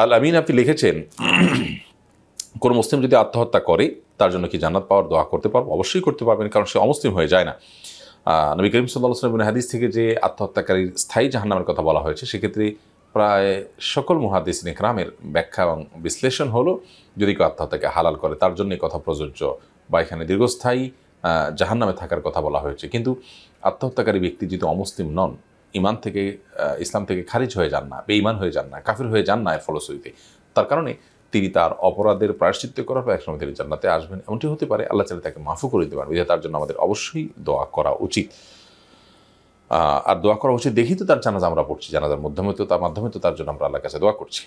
আল আমিন আপনি লিখেছেন কোন মুসলিম যদি আত্মহত্যা করে তার জন্য কি জান্নাত পাওয়ার দোয়া করতে পারবো অবশ্যই করতে পারবেন কারণ সে অমুসলিম হয়ে যায় না নবী করিম সাল্লাহ হাদিস থেকে যে আত্মহত্যাকারীর স্থায়ী জাহান্নামের কথা বলা হয়েছে সেক্ষেত্রে প্রায় সকল মহাদিস নিকরামের ব্যাখ্যা এবং বিশ্লেষণ হলো যদি কেউ আত্মহত্যাকে হালাল করে তার জন্য কথা প্রযোজ্য বা এখানে দীর্ঘস্থায়ী জাহান্নামে থাকার কথা বলা হয়েছে কিন্তু আত্মহত্যাকারী ব্যক্তি যদি অমুসলিম নন ইমান থেকে ইসলাম থেকে খারিজ হয়ে যান না বেঈমান হয়ে যান না কাফির হয়ে যান না এর ফলশ্রুতিতে তার কারণে তিনি তার অপরাধের প্রায়শ্চিত্য করার পর একসময় তিনি জান্নাতে আসবেন এমনটি হতে পারে আল্লাহ চালে তাকে মাফও করে দিতে পারবে তার জন্য আমাদের অবশ্যই দোয়া করা উচিত আর দোয়া করা উচিত দেখি তো তার জানাজা আমরা পড়ছি জানাজার মাধ্যমে তো তার মাধ্যমে তো তার জন্য আমরা আল্লাহ কাছে দোয়া করছি